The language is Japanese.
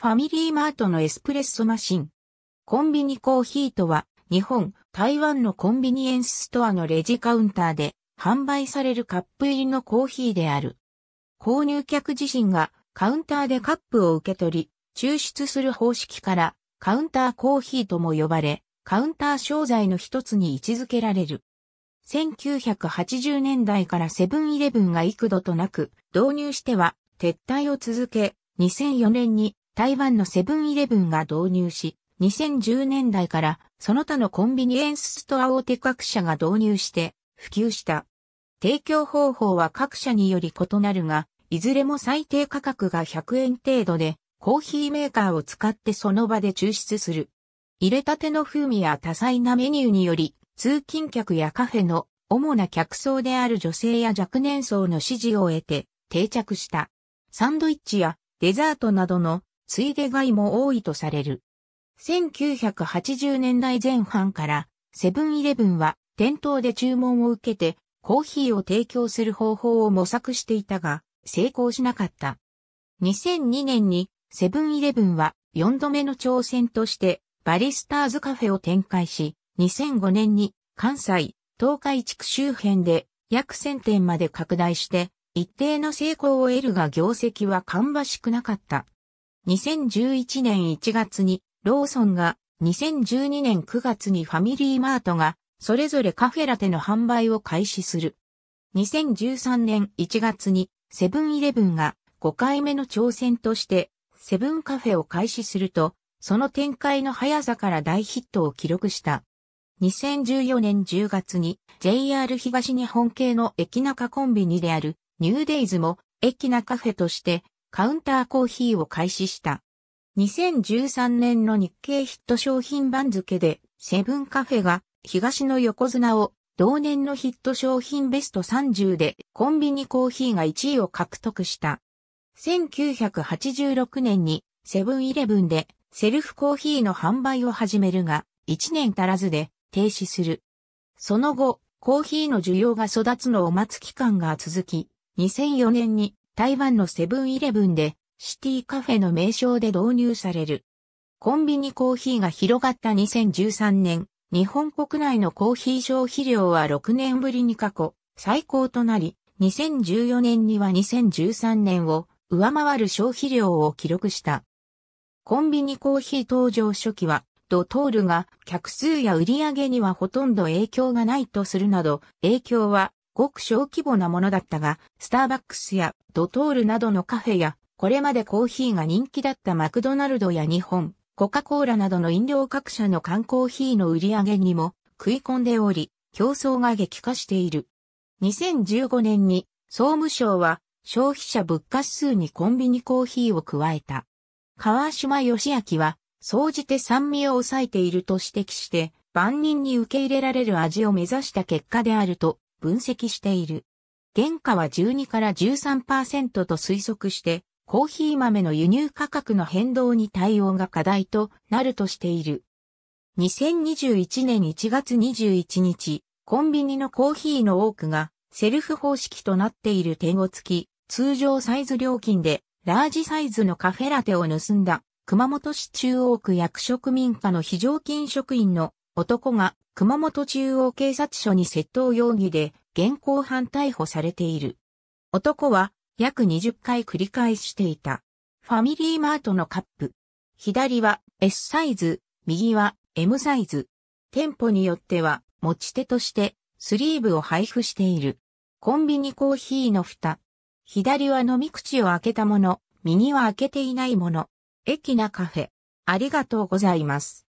ファミリーマートのエスプレッソマシン。コンビニコーヒーとは、日本、台湾のコンビニエンスストアのレジカウンターで販売されるカップ入りのコーヒーである。購入客自身がカウンターでカップを受け取り、抽出する方式からカウンターコーヒーとも呼ばれ、カウンター商材の一つに位置づけられる。1980年代からセブンイレブンが幾度となく導入しては撤退を続け、2004年に台湾のセブンイレブンが導入し、2010年代からその他のコンビニエンスストア大手各社が導入して普及した。提供方法は各社により異なるが、いずれも最低価格が100円程度で、コーヒーメーカーを使ってその場で抽出する。入れたての風味や多彩なメニューにより、通勤客やカフェの主な客層である女性や若年層の支持を得て定着した。サンドイッチやデザートなどのついで買いも多いとされる。1980年代前半からセブンイレブンは店頭で注文を受けてコーヒーを提供する方法を模索していたが成功しなかった。2002年にセブンイレブンは4度目の挑戦としてバリスターズカフェを展開し2005年に関西、東海地区周辺で約1000店まで拡大して一定の成功を得るが業績は芳しくなかった。2011年1月にローソンが、2012年9月にファミリーマートが、それぞれカフェラテの販売を開始する。2013年1月にセブンイレブンが5回目の挑戦としてセブンカフェを開始すると、その展開の速さから大ヒットを記録した。2014年10月に JR 東日本系の駅中コンビニであるニューデイズも駅中カフェとしてカウンターコーヒーを開始した。2013年の日経ヒット商品番付で、セブンカフェが東の横綱を同年のヒット商品ベスト30でコンビニコーヒーが1位を獲得した。1986年にセブンイレブンでセルフコーヒーの販売を始めるが、1年足らずで停止する。その後、コーヒーの需要が育つのを待つ期間が続き、2004年に台湾のセブンイレブンでシティカフェの名称で導入される。コンビニコーヒーが広がった2013年、日本国内のコーヒー消費量は6年ぶりに過去最高となり、2014年には2013年を上回る消費量を記録した。コンビニコーヒー登場初期は、ドトールが客数や売り上げにはほとんど影響がないとするなど、影響はごく小規模なものだったが、スターバックスやドトールなどのカフェや、これまでコーヒーが人気だったマクドナルドや日本、コカ・コーラなどの飲料各社の缶コーヒーの売り上げにも食い込んでおり、競争が激化している。2015年に総務省は消費者物価指数にコンビニコーヒーを加えた。川島義明は、総じて酸味を抑えていると指摘して、万人に受け入れられる味を目指した結果であると分析している。原価は12から13%と推測して、コーヒー豆の輸入価格の変動に対応が課題となるとしている。2021年1月21日、コンビニのコーヒーの多くがセルフ方式となっている点をつき、通常サイズ料金でラージサイズのカフェラテを盗んだ熊本市中央区役職民課の非常勤職員の男が熊本中央警察署に窃盗容疑で現行犯逮捕されている。男は約20回繰り返していた。ファミリーマートのカップ。左は S サイズ、右は M サイズ。店舗によっては持ち手としてスリーブを配布している。コンビニコーヒーの蓋。左は飲み口を開けたもの、右は開けていないもの。駅なカフェ。ありがとうございます。